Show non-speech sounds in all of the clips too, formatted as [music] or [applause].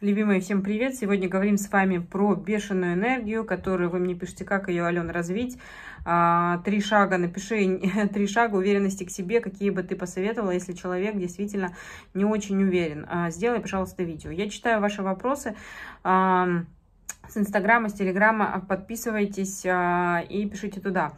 Любимые, всем привет! Сегодня говорим с вами про бешеную энергию, которую вы мне пишете, как ее, Ален, развить. А, три шага, напиши [laughs] три шага уверенности к себе, какие бы ты посоветовала, если человек действительно не очень уверен. А, сделай, пожалуйста, видео. Я читаю ваши вопросы с Инстаграма, с Телеграма, а, подписывайтесь а, и пишите туда.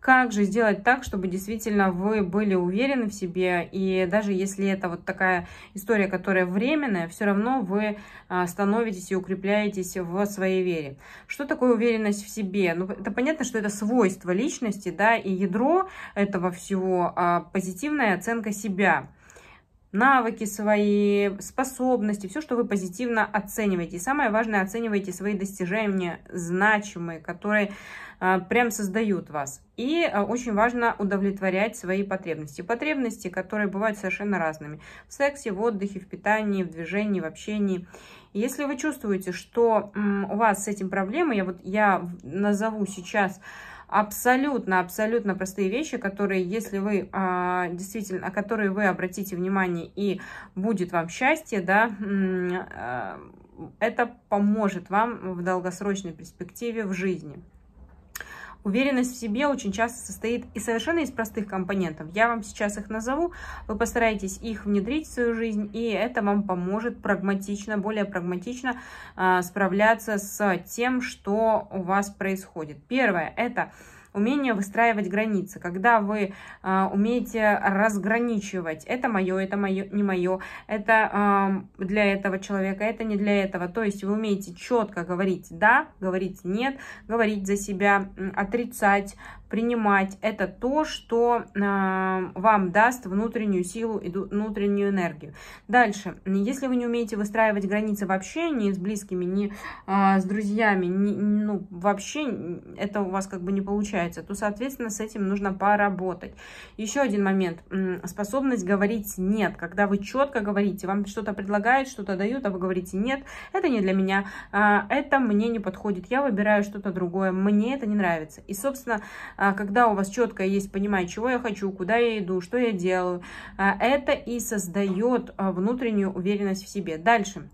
Как же сделать так, чтобы действительно вы были уверены в себе, и даже если это вот такая история, которая временная, все равно вы а, становитесь и укрепляетесь в своей вере. Что такое уверенность в себе? Ну, это понятно, что это свойство личности, да, и ядро этого всего а, позитивная оценка себя навыки свои, способности, все, что вы позитивно оцениваете. И самое важное, оцениваете свои достижения значимые, которые а, прям создают вас. И а, очень важно удовлетворять свои потребности. Потребности, которые бывают совершенно разными. В сексе, в отдыхе, в питании, в движении, в общении. Если вы чувствуете, что м, у вас с этим проблемы, я вот я назову сейчас абсолютно, абсолютно простые вещи, которые, если вы а, действительно, на которые вы обратите внимание и будет вам счастье, да, а, это поможет вам в долгосрочной перспективе в жизни. Уверенность в себе очень часто состоит и совершенно из простых компонентов. Я вам сейчас их назову, вы постараетесь их внедрить в свою жизнь, и это вам поможет прагматично, более прагматично э, справляться с тем, что у вас происходит. Первое – это умение выстраивать границы, когда вы э, умеете разграничивать, это мое, это мое, не мое, это э, для этого человека, это не для этого. То есть вы умеете четко говорить да, говорить нет, говорить за себя, отрицать, принимать, это то, что э, вам даст внутреннюю силу и внутреннюю энергию. Дальше, если вы не умеете выстраивать границы вообще, ни с близкими, ни э, с друзьями, ни, ну, вообще это у вас как бы не получается, то, соответственно, с этим нужно поработать. Еще один момент, способность говорить «нет», когда вы четко говорите, вам что-то предлагают, что-то дают, а вы говорите «нет, это не для меня, э, это мне не подходит, я выбираю что-то другое, мне это не нравится». И, собственно, а когда у вас четко есть понимание, чего я хочу, куда я иду, что я делаю, а это и создает а, внутреннюю уверенность в себе. Дальше.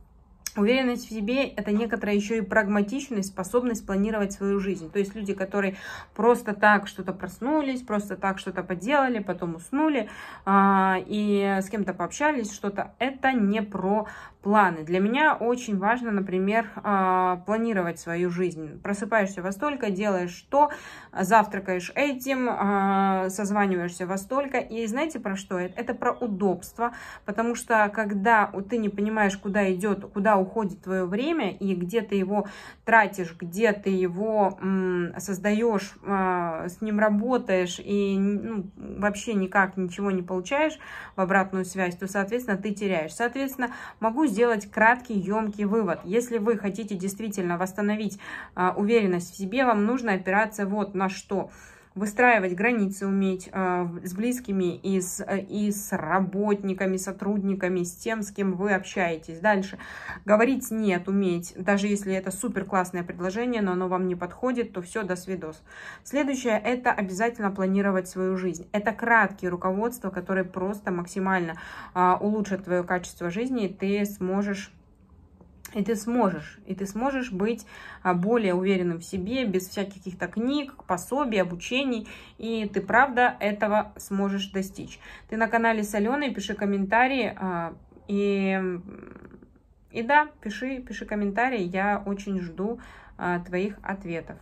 Уверенность в себе – это некоторая еще и прагматичность, способность планировать свою жизнь. То есть люди, которые просто так что-то проснулись, просто так что-то поделали, потом уснули а, и с кем-то пообщались, что-то – это не про планы. Для меня очень важно, например, а, планировать свою жизнь. Просыпаешься во столько, делаешь что, завтракаешь этим, а, созваниваешься во столько. И знаете, про что это? Это про удобство, потому что когда ты не понимаешь, куда идет, куда уходит твое время и где ты его тратишь, где ты его создаешь, а, с ним работаешь и ну, вообще никак ничего не получаешь в обратную связь, то, соответственно, ты теряешь. Соответственно, могу сделать краткий, емкий вывод. Если вы хотите действительно восстановить а, уверенность в себе, вам нужно опираться вот на что – выстраивать границы, уметь э, с близкими и с, э, и с работниками, сотрудниками, с тем, с кем вы общаетесь. Дальше. Говорить нет, уметь. Даже если это супер классное предложение, но оно вам не подходит, то все, до свидос. Следующее, это обязательно планировать свою жизнь. Это краткие руководства, которые просто максимально э, улучшат твое качество жизни, и ты сможешь и ты сможешь, и ты сможешь быть а, более уверенным в себе, без всяких каких-то книг, пособий, обучений, и ты правда этого сможешь достичь. Ты на канале с Аленой, пиши комментарии, а, и, и да, пиши, пиши комментарии, я очень жду а, твоих ответов.